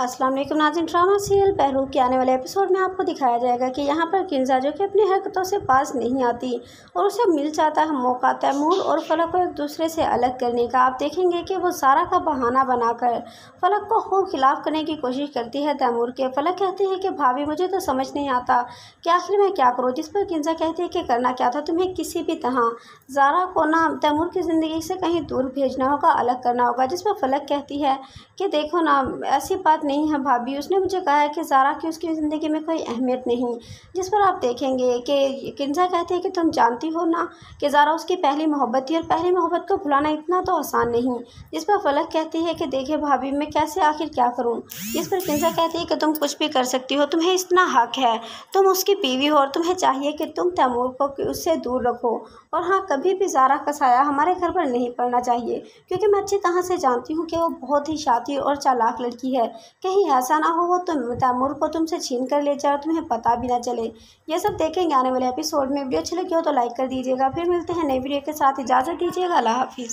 वालेकुम नाजिन drama serial पहलू के आने वाले एपिसोड में आपको दिखाया जाएगा कि यहाँ पर किन्जा जो कि अपनी हरकतों से पास नहीं आती और उसे मिल जाता है मौका तैमूर और फलक को एक दूसरे से अलग करने का आप देखेंगे कि वो सारा का बहाना बनाकर फलक को खूब खिलाफ करने की कोशिश करती है तैमूर के फलक कहते हैं कि भाभी मुझे तो समझ नहीं आता कि आखिर मैं क्या करूँ जिस पर किन्जा कहती है कि करना क्या था तुम्हें किसी भी तरह जारा को ना तैमूर की ज़िंदगी से कहीं दूर भेजना होगा अलग करना होगा जिस पर फलक कहती है कि देखो ना ऐसी बात नहीं है भाभी उसने मुझे कहा है कि ज़ारा की उसकी ज़िंदगी में कोई अहमियत नहीं जिस पर आप देखेंगे कि किन्जा कहते हैं कि तुम जानती हो ना कि ज़ारा उसकी पहली मोहब्बत थी और पहली मोहब्बत को भुलाना इतना तो आसान नहीं जिस पर फलक कहती है कि देखे भाभी मैं कैसे आखिर क्या करूँ जिस पर किन्जा कहती है कि तुम कुछ भी कर सकती हो तुम्हें इतना हक है तुम उसकी बीवी हो और तुम्हें चाहिए कि तुम तैमूर को उससे दूर रखो और हाँ कभी भी ज़ारा का साया हमारे घर पर नहीं पड़ना चाहिए क्योंकि मैं अच्छी तरह से जानती हूँ कि वो बहुत ही शातिर और चालाक लड़की है कहीं ऐसा ना हो तुम तैमूर को तुमसे छीन कर ले जाओ तुम्हें पता भी ना चले ये सब देखेंगे आने वाले एपिसोड में वीडियो अच्छी लगी हो तो लाइक कर दीजिएगा फिर मिलते हैं नई वीडियो के साथ इजाज़त दीजिएगा अल्लाह हाफिज़